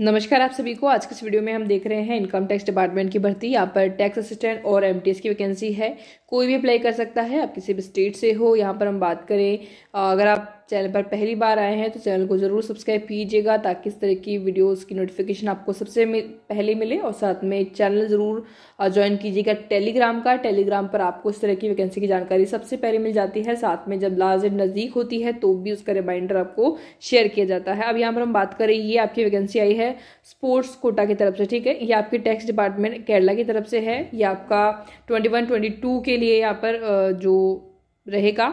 नमस्कार आप सभी को आज के इस वीडियो में हम देख रहे हैं इनकम टैक्स डिपार्टमेंट की भर्ती यहाँ पर टैक्स असिस्टेंट और एमटीएस की वैकेंसी है कोई भी अप्लाई कर सकता है आप किसी भी स्टेट से हो यहाँ पर हम बात करें अगर आप चैनल पर पहली बार आए हैं तो चैनल को ज़रूर सब्सक्राइब कीजिएगा ताकि इस तरह की वीडियोस की नोटिफिकेशन आपको सबसे मिल, पहले मिले और साथ में चैनल ज़रूर ज्वाइन कीजिएगा टेलीग्राम का टेलीग्राम पर आपको इस तरह की वैकेंसी की जानकारी सबसे पहले मिल जाती है साथ में जब लास्ट नज़दीक होती है तो भी उसका रिमाइंडर आपको शेयर किया जाता है अब यहाँ पर हम बात करें ये आपकी वैकेंसी आई है स्पोर्ट्स कोटा की तरफ से ठीक है ये आपके टैक्स डिपार्टमेंट केरला की तरफ से है यह आपका ट्वेंटी वन ट्वेंटी टू के लिए यहाँ पर जो रहेगा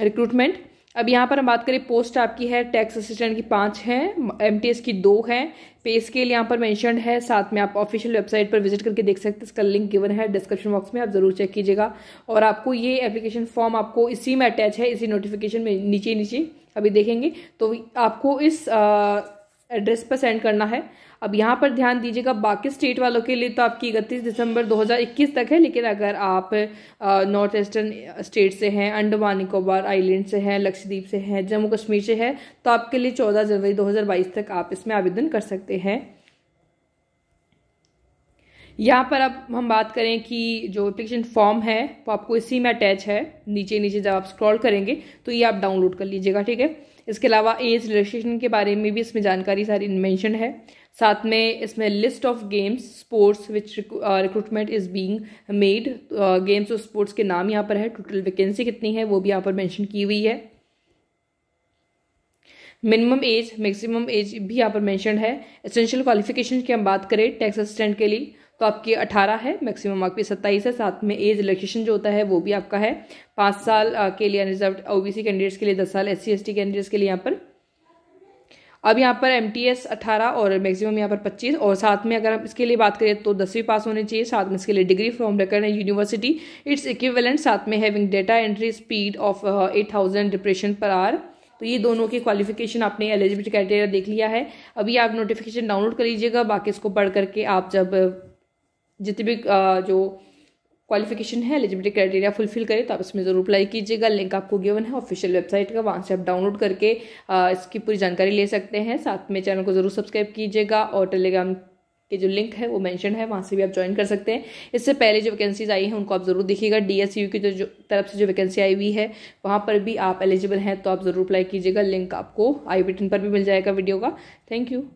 रिक्रूटमेंट अब यहाँ पर हम बात करें पोस्ट आपकी है टैक्स असिस्टेंट की पाँच है एम की दो है पे स्केल यहाँ पर मैंशन है साथ में आप ऑफिशियल वेबसाइट पर विजिट करके देख सकते हैं इसका लिंक गिवन है डिस्क्रिप्शन बॉक्स में आप ज़रूर चेक कीजिएगा और आपको ये एप्लीकेशन फॉर्म आपको इसी में अटैच है इसी नोटिफिकेशन में नीचे नीचे अभी देखेंगे तो आपको इस आ, एड्रेस पर सेंड करना है अब यहाँ पर ध्यान दीजिएगा बाकी स्टेट वालों के लिए तो आपकी इकतीस दिसंबर 2021 तक है लेकिन अगर आप नॉर्थ ईस्टर्न स्टेट से हैं अंडमान निकोबार आइलैंड से हैं लक्षद्वीप से हैं जम्मू कश्मीर से हैं तो आपके लिए 14 जनवरी 2022 तक आप इसमें आवेदन कर सकते हैं यहाँ पर अब हम बात करें कि जो एप्लीकेशन फॉर्म है वो आपको इसी में अटैच है नीचे नीचे जब आप स्क्रॉल करेंगे तो ये आप डाउनलोड कर लीजिएगा ठीक है इसके अलावा एज रजिस्ट्रेशन के बारे में भी इसमें जानकारी सारी मैंशन है साथ में इसमें list of games sports which recruitment is being made games और स्पोर्ट्स के नाम यहाँ पर है टोटल वैकेंसी कितनी है वो भी यहाँ पर मेंशन की हुई है मिनिमम एज मैक्सिमम एज भी यहाँ पर मेंशन है एसेंशियल क्वालिफिकेशन की हम बात करें टैक्स असिस्टेंट के लिए तो आपकी अठारह है मैक्सिमम आपकी सत्ताईस है साथ में एज रिलेक्सेशन जो होता है वो भी आपका है पाँच साल के लिए अनरिजर्व ओबीसी कैंडिडेट्स के लिए दस साल एस सी कैंडिडेट्स के लिए यहाँ पर अब यहाँ पर एम टी एस अठारह और मैक्सिमम यहाँ पर पच्चीस और साथ में अगर हम इसके लिए बात करें तो दसवीं पास होनी चाहिए साथ में इसके लिए degree from recognised university its equivalent साथ में having data entry speed of eight thousand depression per hour तो ये दोनों की क्वालिफिकेशन आपने एलिजिबिलिटी क्राइटेरिया देख लिया है अभी आप नोटिफिकेशन डाउनलोड कर लीजिएगा बाकी इसको पढ़ करके आप जब जितने भी जो क्वालिफिकेशन है एलिजिबिलिटी क्राइटेरिया फुलफिल करें तो आप इसमें ज़रूर अप्लाई कीजिएगा लिंक आपको गिवन है ऑफिशियल वेबसाइट का वहाँ से आप डाउनलोड करके इसकी पूरी जानकारी ले सकते हैं साथ में चैनल को ज़रूर सब्सक्राइब कीजिएगा और टेलीग्राम के जो लिंक है वो मेंशन है वहाँ से भी आप ज्वाइन कर सकते हैं इससे पहले जो वैकेंसीज आई हैं उनको आप ज़रूर देखिएगा यू की जो, तो जो तरफ से जो वैकेंसी आई हुई है वहाँ पर भी आप एलिजिबल हैं तो आप ज़रूर अप्लाई कीजिएगा लिंक आपको आई बटन पर भी मिल जाएगा वीडियो का थैंक यू